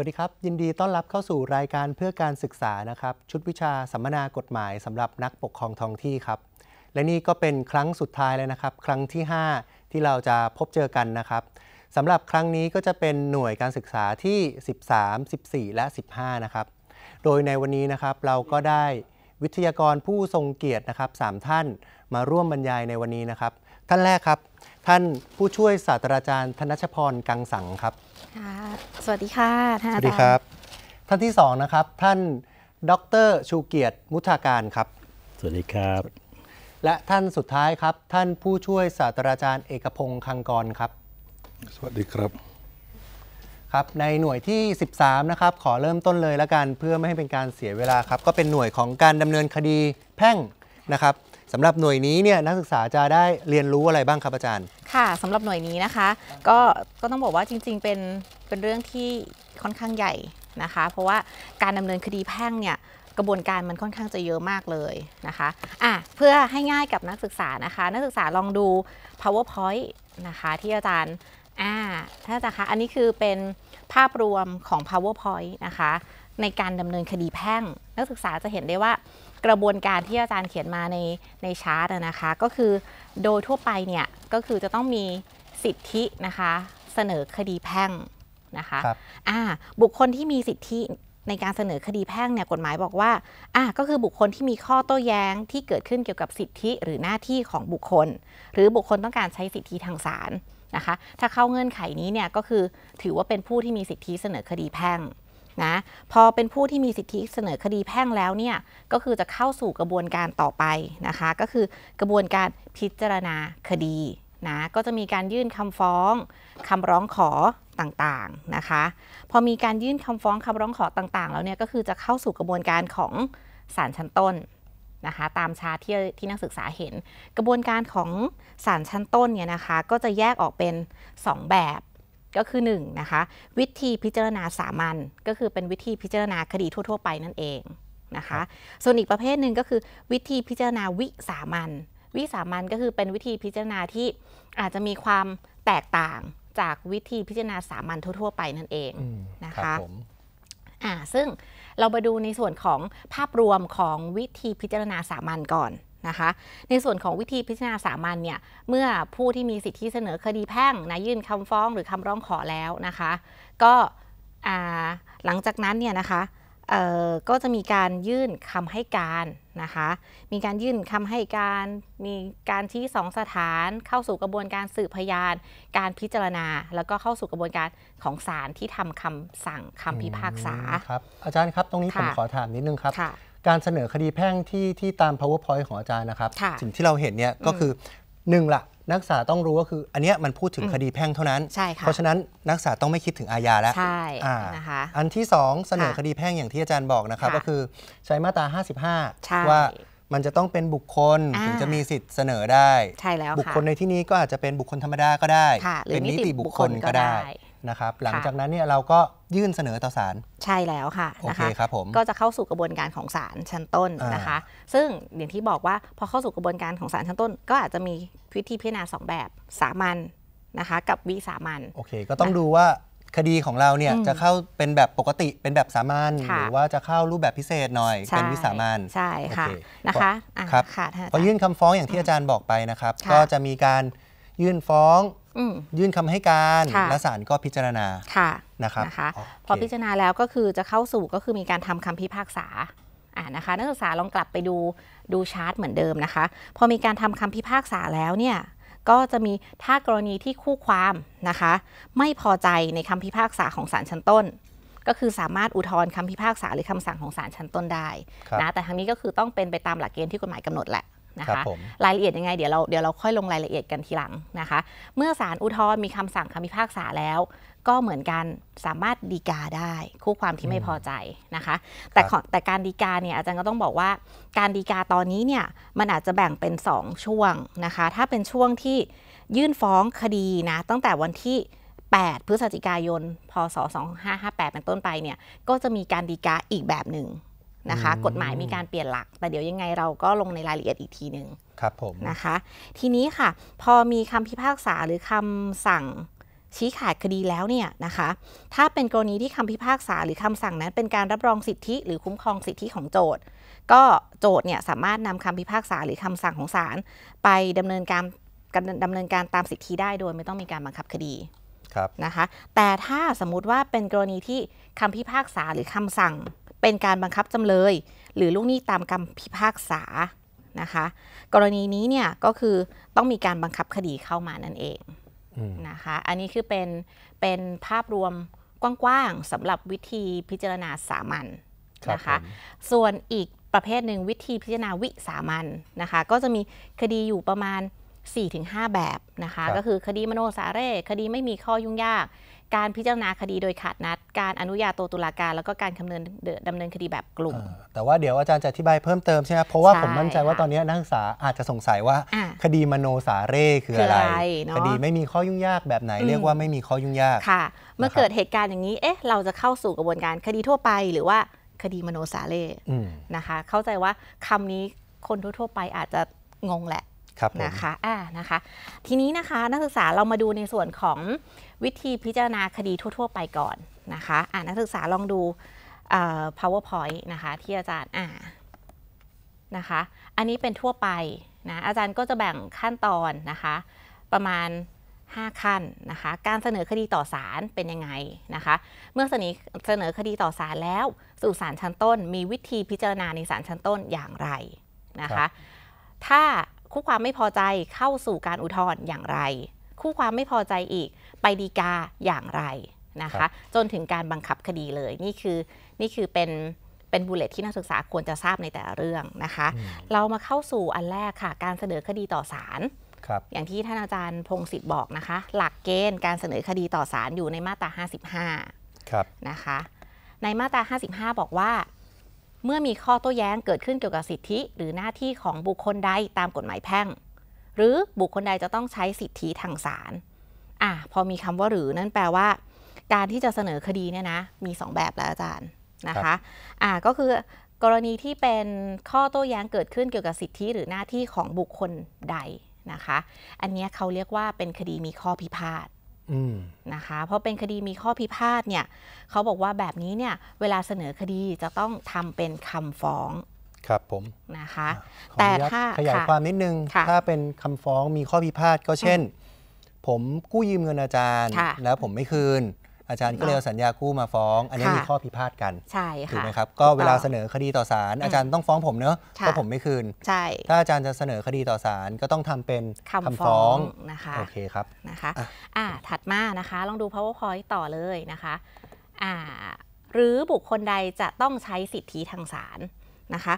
วัสดีครับ ยินดีต้อนรับเข้าสู่รายการเพื่อการศึกษานะครับ ชุดวิชาสัมมนากฎหมาย สำหรับนักปกครองท้องที่ครับ และนี่ก็เป็นครั้งสุดท้ายเลยนะครับ ครั้งที่ 5 ที่เราจะพบเจอกันนะครับสำหรับครั้งนี้ก็จะเป็นหน่วยการศึกษาที่ 13 14 และ 15นะครับโดยในวันนี้นะครับเราก็ได้วิทยากรผู้ทรงเกียรตินะครับ3ท่านมาร่วมบรรยายในวันนี้นะครับท่านแรกครับ ท่านผู้ช่วยศาสตราจารย์ธนชพรกังสังครับสวัสดีค่ะท่านสวัสดีครับ ท่านที่สองนะครับท่านดรชูเกียรติ มุทาการครับ สวัสดีครับ และท่านสุดท้ายครับท่านผู้ช่วยศาสตราจารย์เอกพงศ์คังกรครับ สวัสดีครับ ครับในหน่วยที่ 13 นะครับ ขอเริ่มต้นเลยละกันเพื่อไม่ให้เป็นการเสียเวลาครับ ก็เป็นหน่วยของการดำเนินคดีแพ่งนะครับสำหรับหน่วยนี้เนี่ยนักศึกษาจะได้เรียนรู้อะไรบ้างครับอาจารย์ ค่ะ สำหรับหน่วยนี้นะคะก็ก็ต้องบอกว่าจริงๆ เป็นเป็นเรื่องที่ค่อนข้างใหญ่นะคะ เพราะว่าการดำเนินคดีแพ่งเนี่ยกระบวนการมันค่อนข้างจะเยอะมากเลยนะคะอ่ะ เพื่อให้ง่ายกับนักศึกษานะคะ นักศึกษาลองดู powerpoint นะคะ ที่อาจารย์อ่าท่านอาจารย์คะอันนี้คือเป็นภาพรวมของ powerpoint นะคะ ในการดำเนินคดีแพ่ง นักศึกษาจะเห็นได้ว่ากระบวนการที่อาจารย์เขียนมาในในชาร์ตนะคะ ก็คือโดยทั่วไปเนี่ยก็คือจะต้องมีสิทธินะคะ เสนอคดีแพ่งนะคะครับอ่าบุคคลที่มีสิทธิในการเสนอคดีแพ่งเนี่ยกฎหมายบอกว่าอ่าก็คือบุคคลที่มีข้อโต้แย้งที่เกิดขึ้นเกี่ยวกับสิทธิหรือหน้าที่ของบุคคล หรือบุคคลต้องการใช้สิทธิทางศาลนะคะ ถ้าเข้าเงื่อนไขนี้เนี่ยก็คือถือว่าเป็นผู้ที่มีสิทธิเสนอคดีแพ่งนะพอเป็นผู้ที่มีสิทธิเสนอคดีแพ่งแล้วเนี่ยก็คือจะเข้าสู่กระบวนการต่อไปนะคะก็คือกระบวนการพิจารณาคดีนะก็จะมีการยื่นคำฟ้องคำร้องขอต่างๆนะคะ พอมีการยื่นคำฟ้องคำร้องขอต่างๆ แล้วเนี่ยก็คือจะเข้าสู่กระบวนการของศาลชั้นต้นนะคะตามชาที่ที่นักศึกษาเห็น กระบวนการของศาลชั้นต้นเนี่ยนะคะก็จะแยกออกเป็น 2 แบบก็คือ1นะคะวิธีพิจารณาสามัญก็คือเป็นวิธีพิจารณาคดีทั่ว ๆไปนั่นเองนะคะส่วนอีกประเภทหนึ่งก็คือ วิธีพิจารณาวิสามัญวิสามัญก็คือเป็นวิธีพิจารณาที่อาจจะมีความแตกต่างจากวิธีพิจารณาสามัญทั่วๆไปนั่นเองนะคะอ่าซึ่งเรามาดูในส่วนของภาพรวมของวิธีพิจารณาสามัญก่อนนะคะในส่วนของวิธีพิจารณาสามัญเนี่ยเมื่อผู้ที่มีสิทธิเสนอคดีแพ่งนะยื่นคำฟ้องหรือคำร้องขอแล้วนะคะก็หลังจากนั้นเนี่ยนะคะก็จะมีการยื่นคำให้การนะคะมีการยื่นคำให้การ มีการชี้สองสถานเข้าสู่กระบวนการสืบพยาน การพิจารณา แล้วก็เข้าสู่กระบวนการของศาลที่ทำคำสั่งคำพิพากษาครับอาจารย์ครับตรงนี้ผมขอถามนิดนึงครับการเสนอคดีแพ่งที่ที่ตาม powerpoint ของอาจารย์นะครับสิ่งที่เราเห็นเนี่ยก็คือหนึ่งละนักศึกษาต้องรู้ว่าคืออันนี้มันพูดถึงคดีแพ่งเท่านั้นเพราะฉะนั้นนักศึกษาต้องไม่คิดถึงอาญาแล้วใช่นะคะอันที่2เสนอคดีแพ่งอย่างที่อาจารย์บอกนะครับก็คือใช้มาตรา 55ว่ามันจะต้องเป็นบุคคลถึงจะมีสิทธิ์เสนอได้ใช่แล้วบุคคลในที่นี้ก็อาจจะเป็นบุคคลธรรมดาก็ได้ เป็นนิติบุคคลก็ได้นะครับหลังจากนั้นเนี่ยเราก็ยื่นเสนอต่อศาลใช่แล้วค่ะโนะคะครับผมก็จะเข้าสู่กระบวนการของศาลชั้นต้นนะคะ ซึ่งอย่างที่บอกว่าพอเข้าสู่กระบวนการของศาลชั้นต้น ก็อาจจะมีวิธีพิจารณาสองแบบสามัญนะคะกับวิสามัญโอเคก็ต้องดูว่าคดีของเราเนี่ยจะเข้าเป็นแบบปกติเป็นแบบสามัญหรือว่าจะเข้ารูปแบบพิเศษหน่อย เป็นวิสามัญใช่ค่ะนะคะครับพอยื่นคำฟ้องอย่างที่อาจารย์บอกไปนะครับก็จะมีการยื่นฟ้องยื่นคำให้การและศาลก็พิจารณาค่ะนะครับนะคพอพิจารณาแล้วก็คือจะเข้าสู่ก็คือมีการทำคำพิพากษาอ่านะคะ นักศึกษาลองกลับไปดูดูชาร์ตเหมือนเดิมนะคะ พอมีการทำคำพิพากษาแล้วเนี่ยก็จะมีถ้ากรณีที่คู่ความนะคะ ไม่พอใจในคำพิพากษาของศาลชั้นต้น ก็คือสามารถอุทธรณ์คำพิพากษาหรือคำสั่งของศาลชั้นต้นได้ นะ แต่ทางนี้ก็คือต้องเป็นไปตามหลักเกณฑ์ที่กฎหมายกำหนดแหละนะคะรายละเอียดยังไงเดี๋ยวเราเดี๋ยวเราค่อยลงรายละเอียดกันทีหลังนะคะ เมื่อศาลอุทธรณ์มีคำสั่งคำพิพากษาแล้ว ก็เหมือนกันสามารถดีกาได้คู่ความที่ไม่พอใจนะคะ แต่แต่การดีกาเนี่ยอาจารย์ก็ต้องบอกว่าการดีกาตอนนี้เนี่ยมันอาจจะแบ่งเป็น 2 ช่วงนะคะ ถ้าเป็นช่วงที่ยื่นฟ้องคดีนะตั้งแต่วันที่ 8 พฤศจิกายนพศ2558เป็นต้นไปเนี่ยก็จะมีการดีกาอีกแบบหนึ่งนะคะกฎหมายมีการเปลี่ยนหลักแต่เดี๋ยวยังไงเราก็ลงในรายละเอียดอีกทีหนึ่งครับผมนะคะ ทีนี้ค่ะ พอมีคำพิพากษาหรือคำสั่งชี้ขาดคดีแล้วเนี่ยนะคะถ้าเป็นกรณีที่คำพิพากษาหรือคำสั่งนั้นเป็นการรับรองสิทธิหรือคุ้มครองสิทธิของโจทก็โจท์เนี่ยสามารถนำคำพิพากษาหรือคำสั่งของศาลไปดำเนินการดำเนินการตามสิทธิได้โดยไม่ต้องมีการบังคับคดีนะคะ แต่ถ้าสมมุติว่าเป็นกรณีที่คำพิพากษาหรือคำสั่งเป็นการบังคับจำเลยหรือลูกหนี้ตามคำพิพากษานะคะกรณีนี้เนี่ยก็คือต้องมีการบังคับคดีเข้ามานั่นเองนะคะอันนี้คือเป็นเป็นภาพรวมกว้างๆสำหรับวิธีพิจารณาสามัญนะคะส่วนอีกประเภทหนึ่งวิธีพิจารณาวิสามัญนนะคะก็จะมีคดีอยู่ประมาณ 4-5 แบบนะคะก็คือคดีมโนสาเร่ คดีไม่มีข้อยุ่งยากการพิจารณาคดีโดยขาดนัดการอนุญาโตตุลาการแล้วก็การคำเนินดำเนินคดีแบบกลุ่มแต่ว่าเดี๋ยวอาจารย์จะอธิบายเพิ่มเติมใช่ไหมเพราะว่าผมมั่นใจว่าตอนนี้นักศึกษาอาจจะสงสัยว่าคดีมโนสาเร่คืออะไร คดีไม่มีข้อยุ่งยากแบบไหน เรียกว่าไม่มีข้อยุ่งยากค่ะ เมื่อเกิดเหตุการณ์อย่างนี้เอ๊ะเราจะเข้าสู่กระบวนการคดีทั่วไป หรือว่าคดีมโนสาเร่นะคะ เข้าใจว่าคำนี้คนทั่วไปอาจจะงงแหละนะคะ อ่า นะคะ ทีนี้นะคะ นักศึกษาเรามาดูในส่วนของวิธีพิจารณาคดีทั่วๆ ไปก่อนนะคะ อ่านักศึกษาลองดู powerpoint นะคะที่อาจารย์ อ่า นะคะ อันนี้เป็นทั่วไปนะ อาจารย์ก็จะแบ่งขั้นตอนนะคะประมาณ 5 ขั้นนะคะ การเสนอคดีต่อศาลเป็นยังไงนะคะ เมื่อเสนอเสนอคดีต่อศาลแล้วสู่ศาลชั้นต้น มีวิธีพิจารณาในศาลชั้นต้นอย่างไรนะคะ ถ้าคู่ความไม่พอใจเข้าสู่การอุทธรณ์อย่างไร คู่ความไม่พอใจอีก ไปดีกาอย่างไรนะคะ จนถึงการบังคับคดีเลยนี่คือนี่คือเป็นเป็นบุลเลตที่นักศึกษาควรจะทราบในแต่ละเรื่องนะคะ เรามาเข้าสู่อันแรกค่ะ การเสนอคดีต่อศาลอย่างที่ท่านอาจารย์พงศิษฐ์บอกนะคะ หลักเกณฑ์การเสนอคดีต่อศาลอยู่ในมาตรา 55ครับนะคะในมาตรา 55 บอกว่าเมื่อมีข้อโต้แย้งเกิดขึ้นเกี่ยวกับสิทธิหรือหน้าที่ของบุคคลใดตามกฎหมายแพ่ง หรือบุคคลใดจะต้องใช้สิทธิทางศาลอ่ะพอมีคำว่าหรือนั่นแปลว่า การที่จะเสนอคดีเนี่ยนะมี 2 แบบแล้วอาจารย์นะคะอ่ะก็คือกรณีที่เป็นข้อโต้แย้งเกิดขึ้นเกี่ยวกับสิทธิ หรือหน้าที่ของบุคคลใดนะคะ อันนี้เขาเรียกว่าเป็นคดีมีข้อพิพาทนะคะเพราะเป็นคดีมีข้อพิพาทเนี่ยเขาบอกว่าแบบนี้เนี่ยเวลาเสนอคดีจะต้องทำเป็นคำฟ้อง ครับผมนะคะ แต่ถ้า ขยายความนิดนึงถ้าเป็นคำฟ้องมีข้อพิพาทก็เช่นผมกู้ยืมเงินอาจารย์ แล้วผมไม่คืนอาจารย์ก็เลยเอาสัญญากู้มาฟ้อง อันนี้มีข้อพิพาทกัน ใช่ค่ะถูกไหมครับ ก็เวลาเสนอคดีต่อศาลอาจารย์ต้องฟ้องผมเนอะเพราะผมไม่คืน ใช่ ถ้าอาจารย์จะเสนอคดีต่อศาลก็ต้องทำเป็นคำฟ้องนะคะ โอเคครับ นะคะอ่าถัดมานะคะลองดู powerpoint ต่อเลยนะคะอ่าหรือบุคคลใดจะต้องใช้สิทธิทางศาลนะคะ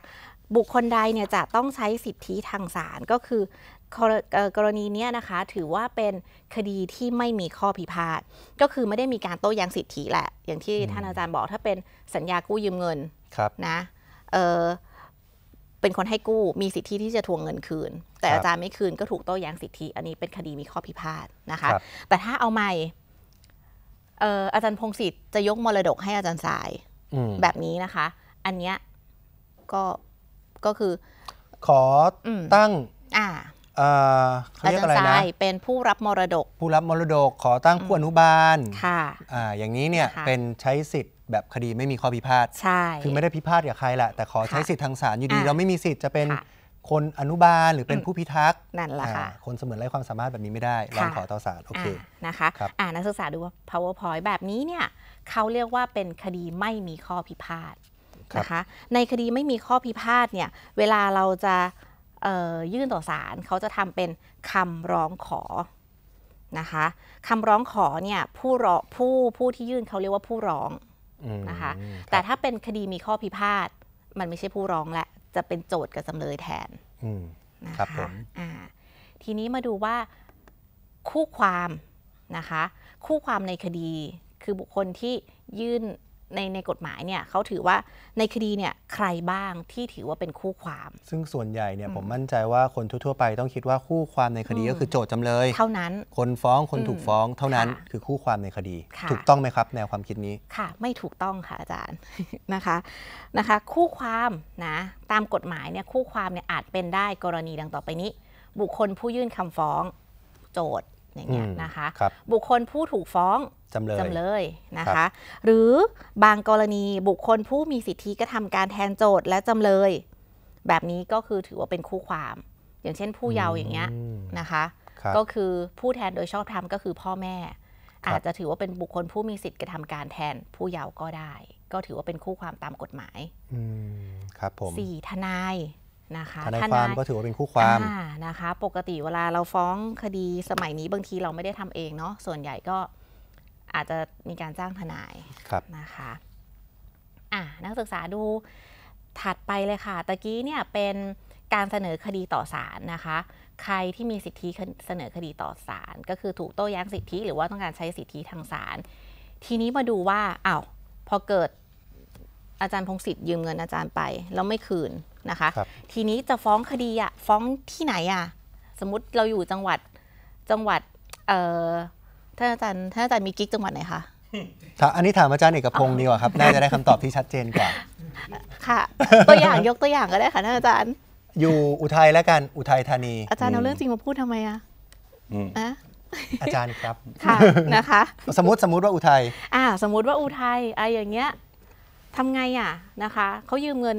บุคคลใดเนี่ยจะต้องใช้สิทธิทางศาลก็คือกรณีนี้นะคะถือว่าเป็นคดีที่ไม่มีข้อพิพาทก็คือไม่ได้มีการโต้แย้งสิทธิแหละ อย่างที่ท่านอาจารย์บอกถ้าเป็นสัญญากู้ยืมเงินนะเเป็นคนให้กู้มีสิทธิที่จะทวงเงินคืน แต่อาจารย์ไม่คืนก็ถูกโต้แย้งสิทธิ อันนี้เป็นคดีมีข้อพิพาทนะคะคแต่ถ้าเอาใหม่อาจารย์พงศิษฐ์จะยกมรดกให้อาจารย์สายแบบนี้นะคะ อันเนี้ยก็ก็คือ ขออตั้ง อ่าอาจารย์ทรายเป็นผู้รับมรดก ผู้รับมรดกขอตั้งผู้อนุบาลค่ะอย่างนี้เนี่ยเป็นใช้สิทธิ์แบบคดีไม่มีข้อพิพาทใช่คือไม่ได้พิพาทกับใครแหละแต่ขอใช้สิทธิ์ทางศาลอยู่ดีเราไม่มีสิทธิ์จะเป็นคนอนุบาลหรือเป็นผู้พิทักษ์นั่นแหละค่ะคนเสมือนไร้ความสามารถแบบนี้ไม่ได้ลองขอต่อศาลโอเคนะคะอ่านักศึกษาดู powerpoint แบบนี้เนี่ยเขาเรียกว่าเป็นคดีไม่มีข้อพิพาทนะคะในคดีไม่มีข้อพิพาทเนี่ยเวลาเราจะยื่นต่อศาลเขาจะทำเป็นคำร้องขอนะคะคำร้องขอเนี่ยผู้รอผู้ผู้ที่ยื่นเขาเรียกว่าผู้ร้องนะคะแต่ถ้าเป็นคดีมีข้อพิพาทมันไม่ใช่ผู้ร้องและ จะเป็นโจทย์กับจำเลยแทนนะคะทีนี้มาดูว่าคู่ความนะคะคู่ความในคดีคือบุคคลที่ยื่นในในกฎหมายเนี่ยเขาถือว่าในคดีเนี่ยใครบ้างที่ถือว่าเป็นคู่ความ ซึ่งส่วนใหญ่เนี่ยผมมั่นใจว่าคนทั่ว ๆ ไปต้องคิดว่าคู่ความในคดีก็คือโจทก์จำเลย เท่านั้น คนฟ้องคนถูกฟ้องเท่านั้นคือคู่ความในคดี ถูกต้องไหมครับแนวความคิดนี้ค่ะไม่ถูกต้องค่ะอาจารย์นะคะนะคะ คู่ความนะตามกฎหมายเนี่ยคู่ความเนี่ยอาจเป็นได้กรณีดังต่อไปนี้ บุคคลผู้ยื่นคำฟ้องโจท์อย่างเงี้ยนะคะคบบุคคลผู้ถูกฟ้องจำเลยเลยนะคะ หรือบางกรณีบุคคลผู้มีสิทธิกระทำการแทนโจทย์และจำเลย แบบนี้ก็คือถือว่าเป็นคู่ความอย่างเช่นผู้เยาว์อย่างเงี้ยนะคะคก็คือผู้แทนโดยชอบธรรมก็คือพ่อแม่ อาจจะถือว่าเป็นบุคคลผู้มีสิทธิกระทำการแทนผู้เยาว์ก็ได้ ก็ถือว่าเป็นคู่ความตามกฎหมายครับผมสี่ทนายนะคะทนายความก็ถือว่าเป็นคู่ความนะคะ ปกติเวลาเราฟ้องคดีสมัยนี้ บางทีเราไม่ได้ทำเองเนาะส่วนใหญ่ก็อาจจะมีการจ้างทนายนะคะอ่านักศึกษาดูถัดไปเลยค่ะ ตะกี้เนี่ยเป็นการเสนอคดีต่อศาลนะคะ ใครที่มีสิทธิเสนอคดีต่อศาลก็คือถูกโต้แย้งสิทธิหรือว่าต้องการใช้สิทธิทางศาลทีนี้มาดูว่าอา้าวพอเกิด อาจารย์พงศิษย์ยืมเงินอาจารย์ไปแล้วไม่คืนนะคะทีนี้จะฟ้องคดีอะฟ้องที่ไหนอะสมมติเราอยู่จังหวัดจังหวัดเอ่อท่านอาจารย์ท่านอาจารย์มีกิ๊กจังหวัดไหนคะอันนี้ถามอาจารย์เอกพงศ์ดีกว่าครับน่าจะได้คำตอบที่ชัดเจนกว่าค่ะตัวอย่างยกตัวอย่างก็ได้ค่ะท่านอาจารย์อยู่อุทัยแล้วกันอุทัยธานี อาจารย์เอาเรื่องจริงมาพูดทำไมอะอะอาจารย์ครับค่ะนะคะสมมติสมมติว่าอุทัยอ่าสมมติว่าอุทัยอ่อย่างเงี้ยทำไงอ่ะนะคะเขายืมเงิน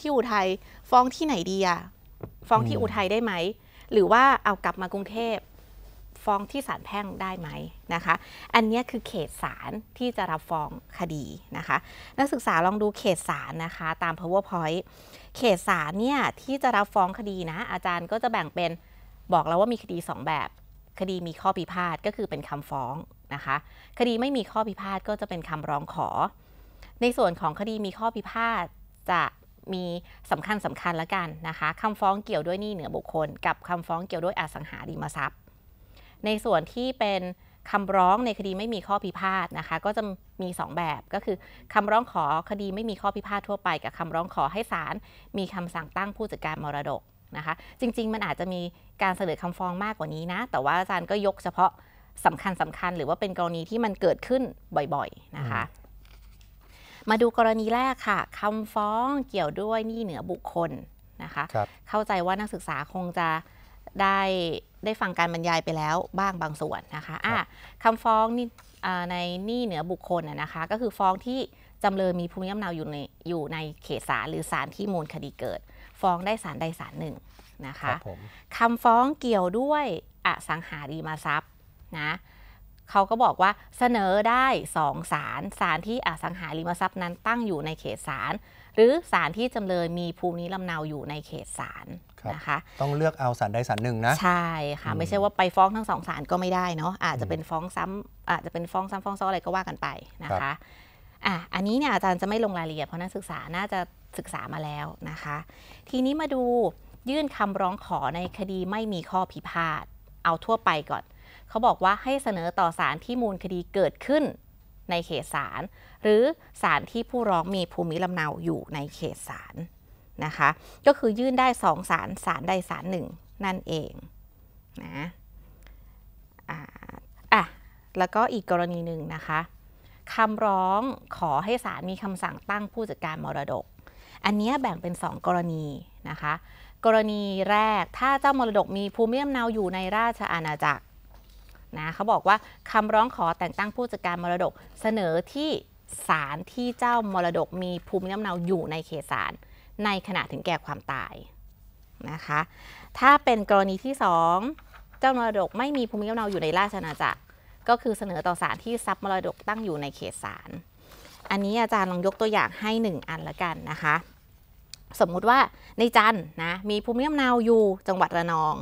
ที่อุทัยฟ้องที่ไหนดีอะฟ้องที่อุทัยได้ไหม หรือว่าเอากลับมากรุงเทพฟ้องที่ศาลแพ่งได้ไหมนะคะ อันนี้คือเขตศาลที่จะรับฟ้องคดีนะคะ นักศึกษาลองดูเขตศาลนะคะตาม powerpoint เขตศาลเนี่ยที่จะรับฟ้องคดีนะ อาจารย์ก็จะแบ่งเป็นบอกแล้วว่ามีคดี2แบบ คดีมีข้อพิพาทก็คือเป็นคำฟ้องนะคะ คดีไม่มีข้อพิพาทก็จะเป็นคำร้องขอ ในส่วนของคดีมีข้อพิพาทจะมีสำคัญสำคัญละกันนะคะคำฟ้องเกี่ยวด้วยหนี้เหนือบุคคล กับคำฟ้องเกี่ยวด้วยอสังหาริมทรัพย์ในส่วนที่เป็นคำร้องในคดีไม่มีข้อพิพาทนะคะ ก็จะมี 2 แบบก็คือคำร้องขอคดีไม่มีข้อพิพาททั่วไป กับคำร้องขอให้ศาลมีคำสั่งตั้งผู้จัดการมรดกนะคะ จริง ๆ มันอาจจะมีการเสนอคำฟ้องมากกว่านี้นะ แต่ว่าอาจารย์ก็ยกเฉพาะสำคัญสำคัญหรือว่าเป็นกรณีที่มันเกิดขึ้นบ่อยๆนะคะมาดูกรณีแรกค่ะคำฟ้องเกี่ยวด้วยหนี้เหนือบุคคลนะคะคเข้าใจว่านักศึกษาคงจะได้ได้ฟังการบรรยายไปแล้วบ้างบางส่วนนะคะาคำฟ้องนี่ในหนี้เหนือบุคคลนะคะ ก็คือฟ้องที่จำเลยมีภูมิลำเนาอยู่ในอยู่ในเขตศาลหรือศาลที่มูลคดีเกิด ฟ้องได้ศาลใดศาลหนึ่งนะคะคคำฟ้องเกี่ยวด้วยอสังหาริมทรัพย์นะเขาก็บอกว่าเสนอได้สองศาลศาลที่อสังหาริมทรัพย์นั้นตั้งอยู่ในเขตศาลหรือศาลที่จำเลยมีภูมิลำเนาอยู่ในเขตศาลนะคะต้องเลือกเอาศาลใดศาลหนึ่งนะ ใช่ค่ะไม่ใช่ว่าไปฟ้องทั้งสองศาลก็ไม่ได้เนาะอาจจะเป็นฟ้องซ้ำอาจจะเป็นฟ้องซ้ำฟ้องซ้ออะไรก็ว่ากันไปนะคะอ่ะอันนี้เนี่ยอาจารย์จะไม่ลงรายละเอียดเพราะนักศึกษาน่าจะศึกษามาแล้วนะคะ ทีนี้มาดูยื่นคำร้องขอในคดีไม่มีข้อพิพาทเอาทั่วไปก่อนเขาบอกว่าให้เสนอต่อศาลที่มูลคดีเกิดขึ้นในเขตศาลหรือศาลที่ผู้ร้องมีภูมิลำเนาอยู่ในเขตศาลนะคะก็คือยื่นได้สองศาลศาลใดศาลหนึ่งนั่นเองนะอ่ะอะแล้วก็อีกกรณีหนึ่งนะคะคำร้องขอให้ศาลมีคำสั่งตั้งผู้จัดการมรดก อันนี้แบ่งเป็น 2 กรณีนะคะกรณีแรกถ้าเจ้ามรดกมีภูมิลำเนาอยู่ในราชอาณาจักรนะเขาบอกว่าคำร้องขอแต่งตั้งผู้จัดการมรดกเสนอที่ศาลที่เจ้ามรดกมีภูมิลำเนาอยู่ในเขตศาลในขณะถึงแก่ความตายนะคะ ถ้าเป็นกรณีที่ 2 เจ้ามรดกไม่มีภูมิลำเนาอยู่ในราชอาณาจักร ก็คือเสนอต่อศาลที่ทรัพย์มรดกตั้งอยู่ในเขตศาลอันนี้อาจารย์ลองยกตัวอย่างให้ 1 อันละกันนะคะ สมมุติว่าในจันนะมีภูมิลำเนาอยู่จังหวัดระนอง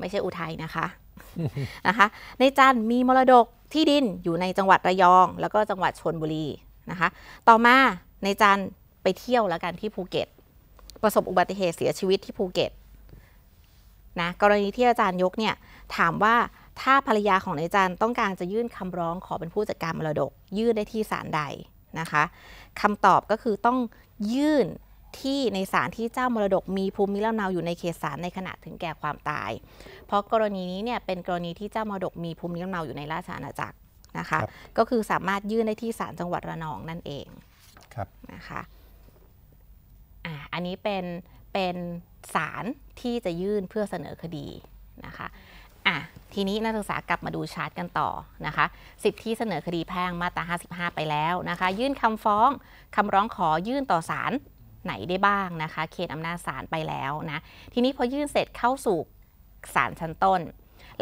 ไม่ใช่อุทัยนะคะนะคะในจันมีมรดกที่ดินอยู่ในจังหวัดระยอง แล้วก็จังหวัดชนบุรีนะคะต่อมาในจันไปเที่ยวแล้วกันที่ภูเก็ต ประสบอุบัติเหตุเสียชีวิตที่ภูเก็ตนะกรณีที่อาจารย์ยกเนี่ยถามว่าถ้าภรรยาของนายจันต้องการจะยื่นคำร้องขอเป็นผู้จัดการมรดก ยื่นได้ที่ศาลใดนะคะคำตอบก็คือต้องยื่นที่ในศาลที่เจ้ามรดกมีภูมิลำเนาอยู่ในเขตศาลในขณะถึงแก่ความตาย เพราะกรณีนี้เนี่ยเป็นกรณีที่เจ้ามรดกมีภูมิลำเนาอยู่ในราชอาณาจักรนะคะ ก็คือสามารถยื่นได้ที่ศาลจังหวัดระนองนั่นเอง ครับ นะคะ อ่า อันนี้เป็น เป็นศาลที่จะยื่นเพื่อเสนอคดีนะคะ อ่ะทีนี้นักศึกษากลับมาดูชาร์ตกันต่อนะคะ สิทธิเสนอคดีแพ่งมาตรา55 ไปแล้วนะคะ ยื่นคำฟ้องคำร้องขอยื่นต่อศาลไหนได้บ้างนะคะ เขตอำนาจศาลไปแล้วนะ ทีนี้พอยื่นเสร็จเข้าสู่ศาลชั้นต้น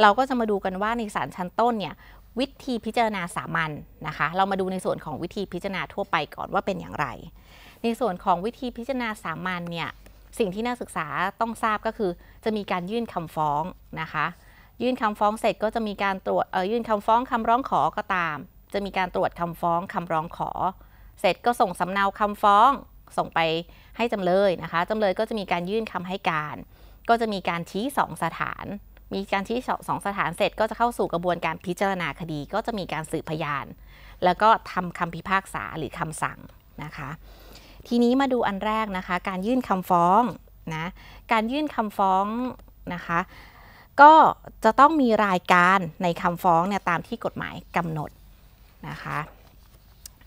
เราก็จะมาดูกันว่าในศาลชั้นต้นเนี่ย วิธีพิจารณาสามัญนนะคะ เรามาดูในส่วนของวิธีพิจารณาทั่วไปก่อนว่าเป็นอย่างไร ในส่วนของวิธีพิจารณาสามัญเนี่ย สิ่งที่นักศึกษาต้องทราบก็คือ จะมีการยื่นคำฟ้องนะคะ ยื่นคำฟ้องเสร็จก็จะมีการตรวจยื่นคำฟ้องคำร้องขอก็ตาม จะมีการตรวจคำฟ้องคำร้องขอ เสร็จก็ส่งสำเนาคำฟ้องส่งไปให้จำเลยนะคะจำเลยก็จะมีการยื่นคำให้การ ก็จะมีการชี้สองสถาน มีการชี้สองสถานเสร็จ ก็จะเข้าสู่กระบวนการพิจารณาคดีก็จะมีการสืบพยาน แล้วก็ทำคำพิพากษาหรือคำสั่งนะคะทีนี้มาดูอันแรกนะคะการยื่นคำฟ้องนะการยื่นคำฟ้องนะคะก็จะต้องมีรายการในคำฟ้องเนี่ยตามที่กฎหมายกำหนดนะคะ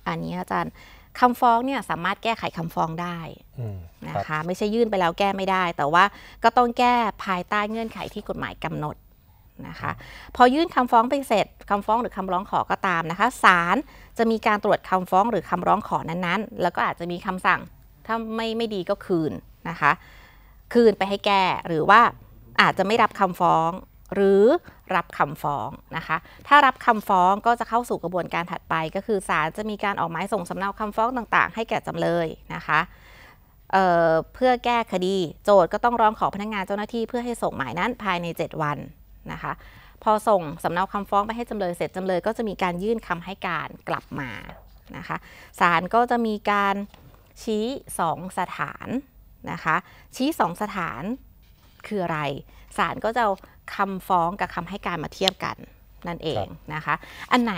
อันนี้อาจารย์คำฟ้องเนี่ยสามารถแก้ไขคำฟ้องได้นะคะไม่ใช่ยื่นไปแล้วแก้ไม่ได้ แต่ว่าก็ต้องแก้ภายใต้เงื่อนไขที่กฎหมายกำหนดนะคะพอยื่นคำฟ้องไปเสร็จคำฟ้องหรือคำร้องขอก็ตามนะคะ ศาลจะมีการตรวจคำฟ้องหรือคำร้องขอนั้นๆ แล้วก็อาจจะมีคำสั่งถ้าไม่ไม่ดีก็คืนนะคะ คืนไปให้แก้ หรือว่าอาจจะไม่รับคำฟ้องหรือรับคำฟ้อง นะคะ ถ้ารับคำฟ้องก็จะเข้าสู่กระบวนการถัดไป ก็คือศาลจะมีการออกหมายส่งสำเนาคำฟ้องต่างๆ ให้แก่จำเลยนะคะเเพื่อแก้คดี โจทก์ก็ต้องร้องขอพนักงงานเจ้าหน้าที่เพื่อให้ส่งหมายนั้นภายใน 7 วัน นะคะ พอส่งสำเนาคำฟ้องไปให้จำเลยเสร็จจำเลย ก็จะมีการยื่นคำให้การกลับมานะคะศาลก็จะมีการชี้2สถานนะคะชี้ 2 สถานคืออะไรศาลก็จะคำฟ้องกับคำให้การมาเทียบกันนั่นเองนะคะ อันไหน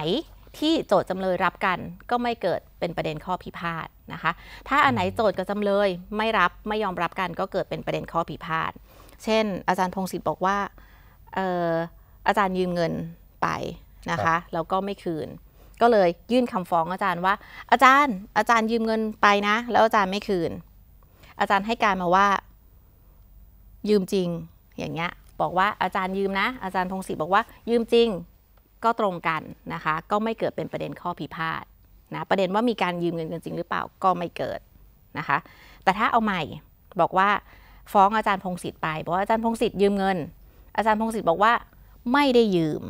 ที่โจทย์จำเลยรับกันก็ไม่เกิดเป็นประเด็นข้อพิพาทนะคะ ถ้าอันไหนโจทย์กับจำเลยไม่รับไม่ยอมรับกันก็เกิดเป็นประเด็นข้อพิพาทเช่น อาจารย์พงศิษฐ์บอกว่าอออาจารย์ยืมเงินไปนะคะแล้วก็ไม่คืน ก็เลยยื่นคำฟ้องอาจารย์ว่าอาจารย์อาจารย์ยืมเงินไปนะ แล้วอาจารย์ไม่คืน อาจารย์ให้การมาว่ายืมจริงอย่างเงี้ยบอกว่าอาจารย์ยืมนะอาจารย์พงศิษย์บอกว่า ยืมจริงก็ตรงกันนะคะก็ไม่เกิดเป็นประเด็นข้อพิพาทนะประเด็นว่ามีการยืมเงินกันจริงหรือเปล่าก็ไม่เกิดนะคะแต่ถ้าเอาใหม่บอกว่าฟ้องอาจารย์พงศิษย์ไปบอกว่าอาจารย์พงศิษย์ยืมเงิน อาจารย์พงศิษย์บอกว่าไม่ได้ยืม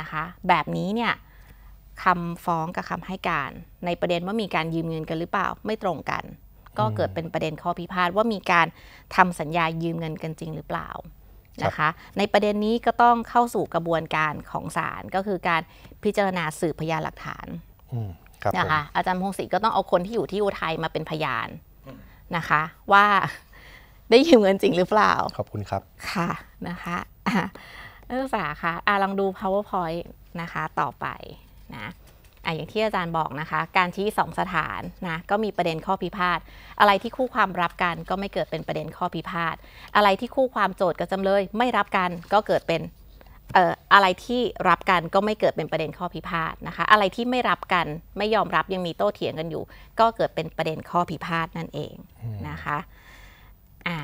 นะคะแบบนี้เนี่ยคำฟ้องกับคำให้การ ในประเด็นว่ามีการยืมเงินกันหรือเปล่าไม่ตรงกัน ก็เกิดเป็นประเด็นข้อพิพาทว่ามีการทำสัญญายืมเงินกันจริงหรือเปล่านะคะในประเด็นนี้ก็ต้องเข้าสู่กระบวนการของศาล ก็คือการพิจารณาสืบพยานหลักฐานนะคะอาจารย์พงศิษย์ก็ต้องเอาคนที่อยู่ที่อุทัยมาเป็นพยานนะคะ ว่าได้ยืมเงินจริงหรือเปล่าขอบคุณครับค่ะนะคะนักศึกษาคะลองดู powerpoint นะคะต่อไปนะอ่ะอย่างที่อาจารย์บอกนะคะการชี้สองสถานนะก็มีประเด็นข้อพิพาทอะไรที่คู่ความรับกันก็ไม่เกิดเป็นประเด็นข้อพิพาทอะไรที่คู่ความโจทย์กับจำเลย ไม่รับกันก็เกิดเป็นอะไรที่รับกันก็ไม่เกิดเป็นประเด็นข้อพิพาทนะคะ อะไรที่ไม่รับกันไม่ยอมรับยังมีโต้เถียงกันอยู่ ก็เกิดเป็นประเด็นข้อพิพาทนั่นเองนะคะอ่า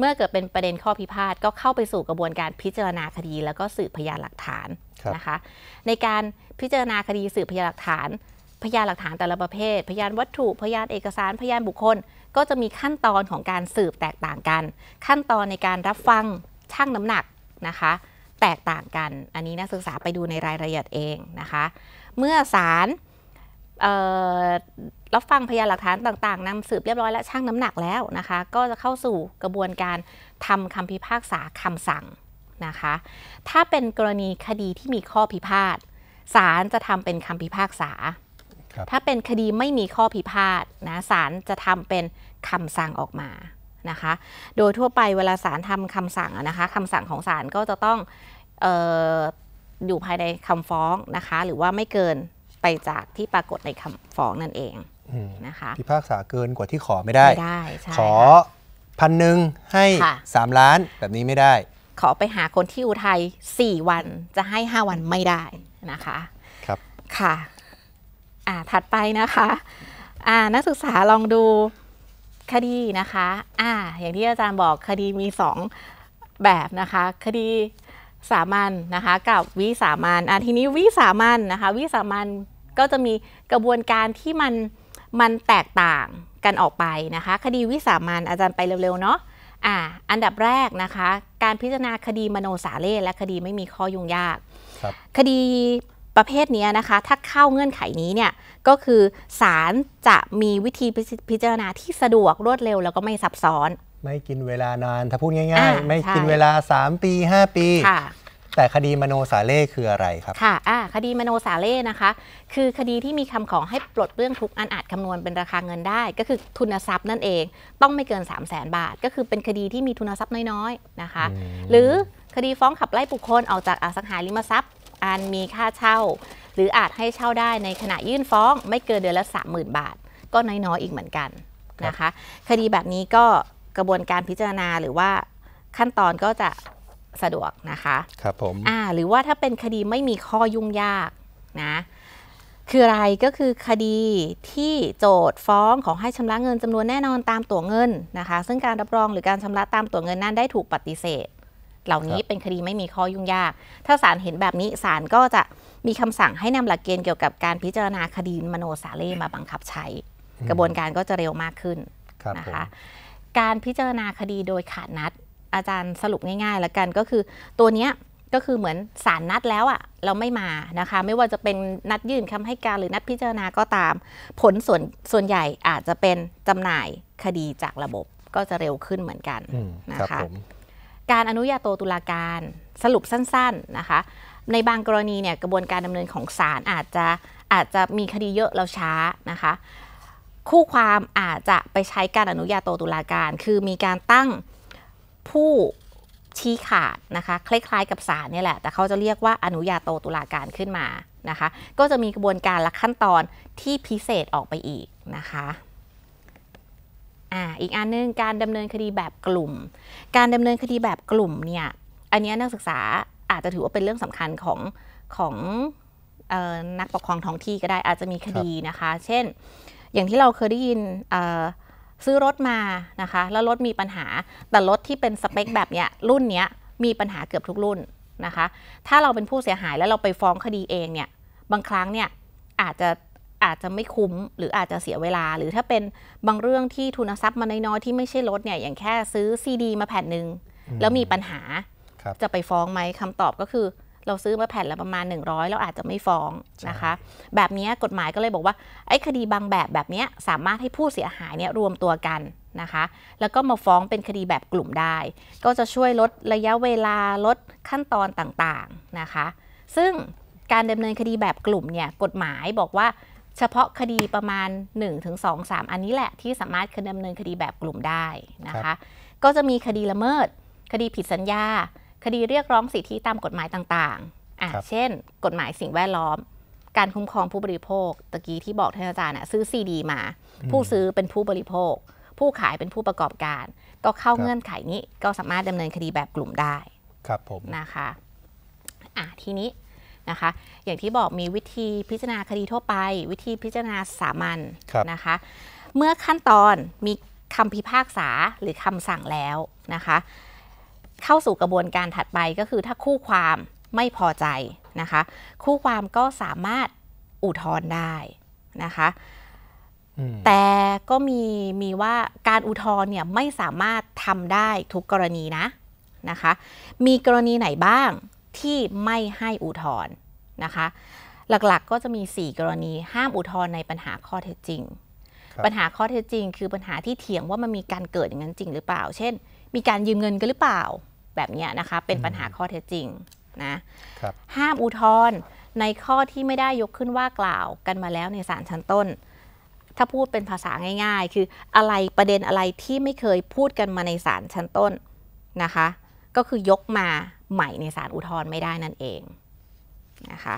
เมื่อเกิดเป็นประเด็นข้อพิพาทก็เข้าไปสู่กระบวนการพิจารณาคดี แล้วก็สืบพยานหลักฐานนะคะในการพิจารณาคดีสืบพยานหลักฐาน พยานหลักฐานแต่ละประเภท พยานวัตถุพยานเอกสารพยานบุคคล ก็จะมีขั้นตอนของการสืบแตกต่างกัน ขั้นตอนในการรับฟังชั่งน้ำหนักนะคะแตกต่างกันอันนี้นักศึกษาไปดูในรายละเอียดเองนะคะ เมื่อศาลรับฟังพยานหลักฐานต่างๆนำสืบเรียบร้อยและชั่งน้ำหนักแล้วนะคะ ก็จะเข้าสู่กระบวนการทำคำพิพากษาคำสั่งนะคะ ถ้าเป็นกรณีคดีที่มีข้อพิพาท ศาลจะทำเป็นคำพิพากษา ถ้าเป็นคดีไม่มีข้อพิพาทนะ ศาลจะทำเป็นคำสั่งออกมา นะคะ โดยทั่วไปเวลาศาลทำคำสั่งนะคะคำสั่งของศาลก็จะต้องอยู่ภายในคำฟ้องนะคะ หรือว่าไม่เกินไปจากที่ปรากฏในคำฟ้องนั่นเองนะคะพิพากษาเกินกว่าที่ขอไม่ได้ไไดขอพันหนึ่งให้ 3 ล้านแบบนี้ไม่ได้ขอไปหาคนที่อุทัย4 วันจะให้ 5 วันไม่ได้นะคะ ครับค่ะอ่าถัดไปนะคะอ่านักศึกษาลองดูคดีนะคะอ่าอย่างที่อาจารย์บอกคดีมี2แบบนะคะคดีสามัญนนะคะ กับวิสามัญอ่ะทีนี้วิสามัญนนะคะวิสามัญก็จะมีกระบวนการที่มันมันแตกต่างกันออกไปนะคะ คดีวิสามันอาจารย์ไปเร็วๆ เนาะอ่า อันดับแรกนะคะ การพิจารณา คดีมโนสาเล่และคดีไม่มีข้อยุ่งยากคคดีประเภทนี้นะคะ ถ้าเข้าเงื่อนไขนี้เนี่ยก็คือศาลจะมีวิธีพิจารณาที่สะดวกรวดเร็วแล้วก็ไม่ซับซ้อน ไม่กินเวลานานถ้าพูดง่าย ๆ ไม่กินเวลา 3 ปี 5 ปีแต่คดีมโนสาเล่คืออะไรครับค่ะคดีมโนสาเล่นะคะ คือคดีที่มีคำของให้ปลดเรื่องทุกอันอาจคำนวณเป็นราคาเงินได้ ก็คือทุนทรัพย์นั่นเองต้องไม่เกิน3 0 0แสนบาท ก็คือเป็นคดีที่มีทุนทรัพย์น้อยๆนะคะ หรือคดีฟ้องขับไล่บุคคลออกจากอสังหาริมทรัพย์อันมีค่าเช่า หรืออาจให้เช่าได้ในขณะยื่นฟ้องไม่เกินเดือนละ30,000บาท ก็น้อยๆอีกเหมือนกันนะคะ คดีแบบนี้ก็กระบวนการพิจารณาหรือว่าขั้นตอนก็จะสะดวกนะคะ ครับผมอ่าหรือว่าถ้าเป็นคดีไม่มีข้อยุ่งยากนะ คืออะไรก็คือคดีที่โจท์ฟ้องขอให้ชำระเงินจำนวนแน่นอนตามตั๋วเงินนะคะ ซึ่งการรับรองหรือการชำระตามตั๋วเงินนั้นได้ถูกปฏิเสธ เหล่านี้เป็นคดีไม่มีข้อยุ่งยาก ถ้าศาลเห็นแบบนี้ศาลก็จะมีคำสั่งให้นำหลักเกณฑ์เกี่ยวกับการพิจารณาคดีมโนสาเล่มาบังคับใช้ กระบวนการก็จะเร็วมากขึ้นนะคะ การพิจารณาคดีโดยขาดนัดอาจารย์สรุปง่ายๆ แล้วกันก็คือตัวเนี้ยก็คือเหมือนสารนัดแล้วอะเราไม่มานะคะไม่ว่าจะเป็นนัดยื่นคำให้การหรือนัดพิจารณาก็ตาม ผลส่วนส่วนใหญ่อาจจะเป็นจำหน่ายคดีจากระบบก็จะเร็วขึ้นเหมือนกันนะคะการอนุญาโตตุลาการสรุปสั้นๆนะคะ ในบางกรณีเนี่ยกระบวนการดำเนินของศาลอาจจะอาจจะมีคดีเยอะเราช้านะคะ คู่ความอาจจะไปใช้การอนุญาโตตุลาการคือมีการตั้งผู้ชี้ขาดนะคะคล้ายๆ กับศาลนี่แหละแต่เขาจะเรียกว่าอนุญาโตตุลาการขึ้นมานะคะ ก็จะมีกระบวนการและขั้นตอนที่พิเศษออกไปอีกนะคะอ่าอีกอันนึงการดำเนินคดีแบบกลุ่ม การดำเนินคดีแบบกลุ่มเนี่ยอันนี้นักศึกษาอาจจะถือว่าเป็นเรื่องสำคัญของของนักปกครองท้องที่ก็ได้อาจจะมีคดีนะคะ เช่น อย่างที่เราเคยได้ยินซื้อรถมานะคะ แล้วรถมีปัญหาแต่รถที่เป็นสเปค แบบเนี้ยรุ่นเนี้ย มีปัญหาเกือบทุกรุ่นนะคะ ถ้าเราเป็นผู้เสียหายแล้วเราไปฟ้องคดีเองเนี่ยบางครั้งเนี่ยอาจจะอาจจะไม่คุ้ม หรืออาจจะเสียเวลา หรือถ้าเป็นบางเรื่องที่ทุนทรัพย์มันน้อยๆที่ไม่ใช่รถเนี่ยอย่างแค่ซื้อซีดีมาแผ่นหนึ่งแล้วมีปัญหาจะไปฟ้องไหมคำตอบก็คือเราซื้อมาแผ่นละประมาณ 100 แล้วอาจจะไม่ฟ้องนะคะ แบบนี้กฎหมายก็เลยบอกว่าไอ้คดีบางแบบแบบนี้สามารถให้ผู้เสียหายเนี่ยรวมตัวกันนะคะ แล้วก็มาฟ้องเป็นคดีแบบกลุ่มได้ ก็จะช่วยลดระยะเวลาลดขั้นตอนต่างๆนะคะ ซึ่งการดำเนินคดีแบบกลุ่มเนี่ยกฎหมายบอกว่าเฉพาะคดีประมาณ1งสออันนี้แหละที่สามารถดำเนินคดีแบบกลุ่มได้นะคะ ก็จะมีคดีละเมิดคดีผิดสัญญาคดีเรียกร้องสิทธิตามกฎหมายต่างๆอ่ะเช่น กฎหมายสิ่งแวดล้อม การคุ้มครองผู้บริโภค ตะกี้ที่บอกท่านอาจารย์่ซื้อซีดีมา ผู้ซื้อเป็นผู้บริโภค ผู้ขายเป็นผู้ประกอบการ ก็เข้าเงื่อนไขนี้ก็สามารถดำเนินคดีแบบกลุ่มได้ ครับผม นะคะอ่ะทีนี้นะคะ อย่างที่บอกมีวิธีพิจารณาคดีทั่วไป วิธีพิจารณาสามัญ นะคะ เมื่อขั้นตอนมีคำพิพากษาหรือคำสั่งแล้วนะคะเข้าสู่กระบวนการถัดไปก็คือถ้าคู่ความไม่พอใจนะคะคู่ความก็สามารถอุทธรณ์ได้นะคะแต่ก็มีมีว่าการอุทธรณ์เนี่ยไม่สามารถทำได้ทุกกรณีนะนะคะมีกรณีไหนบ้างที่ไม่ให้อุทธรณ์นะคะหลักๆก็จะมี 4 กรณีห้ามอุทธรณ์ในปัญหาข้อเท็จจริง ปัญหาข้อเท็จจริง คือปัญหาที่เถียงว่ามันมีการเกิดอย่างนั้นจริงหรือเปล่า เช่นมีการยืมเงินกันหรือเปล่าแบบนี้นะคะเป็นปัญหาข้อเท็จจริงนะห้ามอุทธรณ์ในข้อที่ไม่ได้ยกขึ้นว่ากล่าวกันมาแล้วในศาลชั้นต้น ถ้าพูดเป็นภาษาง่ายๆ คืออะไรประเด็นอะไรที่ไม่เคยพูดกันมาในศาลชั้นต้นนะคะก็คือยกมาใหม่ในศาลอุทธรณ์ไม่ได้นั่นเองนะคะ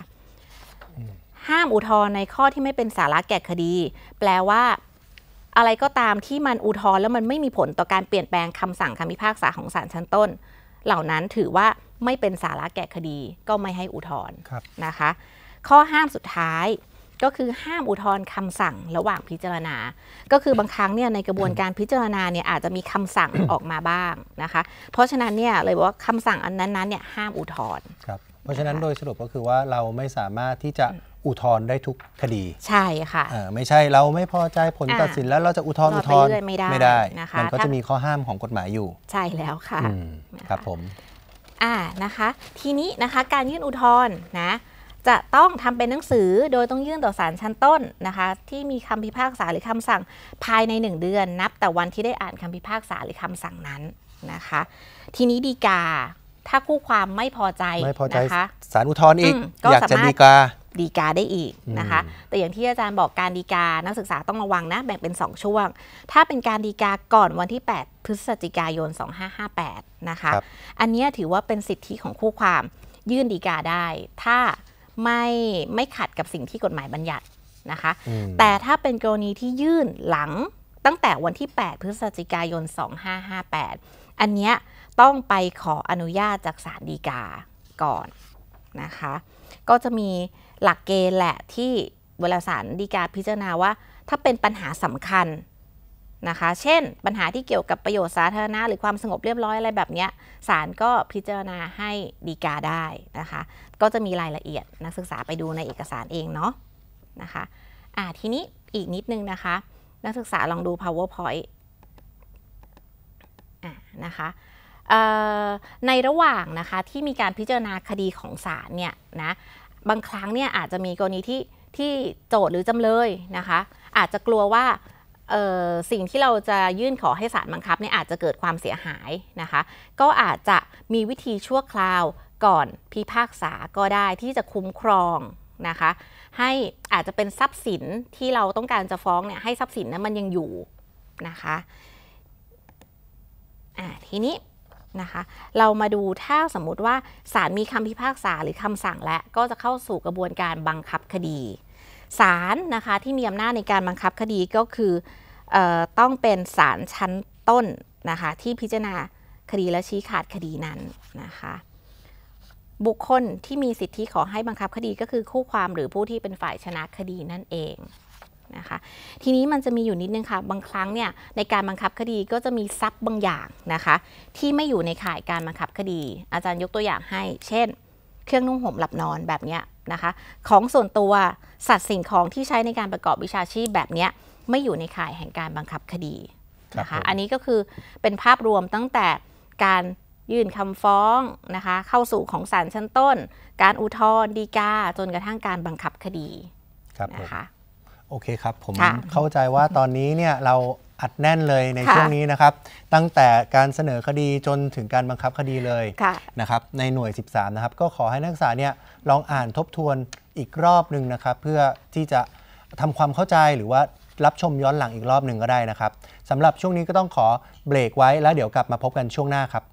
ห้ามอุทธรณ์ในข้อที่ไม่เป็นสาระแก่คดี แปลว่าอะไรก็ตามที่มันอุทธรณ์แล้วมันไม่มีผลต่อการเปลี่ยนแปลงคำสั่งคำพิพากษาของศาลชั้นต้นเหล่านั้นถือว่าไม่เป็นสาระแก่คดี ก็ไม่ให้อุทธรณ์นะคะ ข้อห้ามสุดท้ายก็คือห้ามอุทธรณ์คำสั่งระหว่างพิจารณา ก็คือบางครั้งเนี่ยในกระบวนการพิจารณาเนี่ยอาจจะมีคำสั่งออกมาบ้างนะคะเพราะฉะนั้นเนี่ยเลยบอกว่าคำสั่งอันนั้นๆเนี่ยห้ามอุทธรณ์ครับเพราะฉะนั้นโดยสรุปก็คือว่าเราไม่สามารถที่จะอุทธรณ์ได้ทุกคดี ใช่ค่ะไม่ใช่เราไม่พอใจผลตัดสิน แล้วเราจะอุทธรณ์อุทธรณ์ไม่ได้ไม่ได้นะคะมันก็จะมีข้อห้ามของกฎหมายอยู่ ใช่แล้วค่ะครับผมอ่านะคะ ทีนี้นะคะการยื่นอุทธรณ์นะจะต้องทำเป็นหนังสือโดยต้องยื่นต่อศาลชั้นต้นนะคะที่มีคำพิพากษาหรือคำสั่งภายใน 1 เดือนนับแต่วันที่ได้อ่านคำพิพากษาหรือคำสั่งนั้นนะคะ ทีนี้ดีกาถ้าคู่ความไม่พอใจไม่พอใจะะศาลอุทธรณ์อีก อยากจะดีกาดีกาได้อีกนะคะ แต่อย่างที่อาจารย์บอกการดีกานักศึกษาต้องระวังนะแบ่งเป็น 2 ช่วง ถ้าเป็นการดีกาก่อนวันที่ 8 พฤศจิกายน 2558 นะคะคอันนี้ถือว่าเป็นสิทธิของคู่ความยื่นดีกาได้ ถ้าไม่ไม่ขัดกับสิ่งที่กฎหมายบัญญัตินะคะ แต่ถ้าเป็นกรณีที่ยื่นหลังตั้งแต่วันที่ 8 พฤศจิกายน 2558 อันนี้ต้องไปขออนุญาตจากศาลฎีกาก่อนนะคะก็จะมีหลักเกณฑ์แหละที่เวลาสารดีกาพิจารณาว่าถ้าเป็นปัญหาสำคัญนะคะ เช่นปัญหาที่เกี่ยวกับประโยชน์สาธารณะหรือความสงบเรียบร้อยอะไรแบบนี้ศาลก็พิจารณาให้ดีกาได้นะคะ ก็จะมีรายละเอียดนักศึกษาไปดูในเอกสารเองเนาะนะคะอ่าทีนี้อีกนิดนึงนะคะ นักศึกษาลองดู powerpoint อ่านะคะในระหว่างนะคะที่มีการพิจารณาคดีของศาลเนี่ยนะบางครั้งเนี่ยอาจจะมีกรณีที่ที่โจทหรือจำเลยนะคะ อาจจะกลัวว่าสิ่งที่เราจะยื่นขอให้ศาลบังคับเนี่ยอาจจะเกิดความเสียหายนะคะ ก็อาจจะมีวิธีชั่วคราวก่อนพิพากษาก็ได้ที่จะคุ้มครองนะคะให้อาจจะเป็นทรัพย์สินที่เราต้องการจะฟ้องเนี่ยให้ทรัพย์สินนั้นมันยังอยู่นะคะะทีนี้นะคะ เรามาดูถ้าสมมุติว่าศาลมีคำพิพากษาหรือคำสั่งแล้วก็จะเข้าสู่กระบวนการบังคับคดีศาลนะคะที่มีอำนาจในการบังคับคดีก็คือออต้องเป็นศาลชั้นต้นนะคะที่พิจารณาคดีและชี้ขาดคดีนั้นนะคะบุคคลที่มีสิทธิขอให้บังคับคดีก็คือคู่ความหรือผู้ที่เป็นฝ่ายชนะคดีนั่นเองนะคะทีนี้มันจะมีอยู่นิดนึงค่ะบางครั้งเนี่ยในการบังคับคดีก็จะมีทรัพย์บางอย่างนะคะ ที่ไม่อยู่ในข่ายการบังคับคดี อาจารย์ยกตัวอย่างให้ เช่น เครื่องนุ่งห่มหลับนอนแบบนี้นะคะ ของส่วนตัวสัตว์สิ่งของที่ใช้ในการประกอบวิชาชีพแบบนี้ไม่อยู่ในข่ายแห่งการบังคับคดีนะคะ อันนี้ก็คือเป็นภาพรวมตั้งแต่การยื่นคำฟ้องนะคะ เข้าสู่ของศาลชั้นต้น การอุทธรณ์ดีกาจนกระทั่งการบังคับคดีนะคะโอเคครับผมเข้าใจว่าตอนนี้เนี่ยเราอัดแน่นเลยในช่วงนี้นะครับตั้งแต่การเสนอคดีจนถึงการบังคับคดีเลยะนะครับในหน่วย 13นะครับก็ขอให้นักศึกษาเนี่ยลองอ่านทบทวนอีกรอบหนึ่งนะครับเพื่อที่จะทำความเข้าใจหรือว่ารับชมย้อนหลังอีกรอบหนึ่งก็ได้นะครับสำหรับช่วงนี้ก็ต้องขอเบรกไว้แล้วเดี๋ยวกลับมาพบกันช่วงหน้าครับ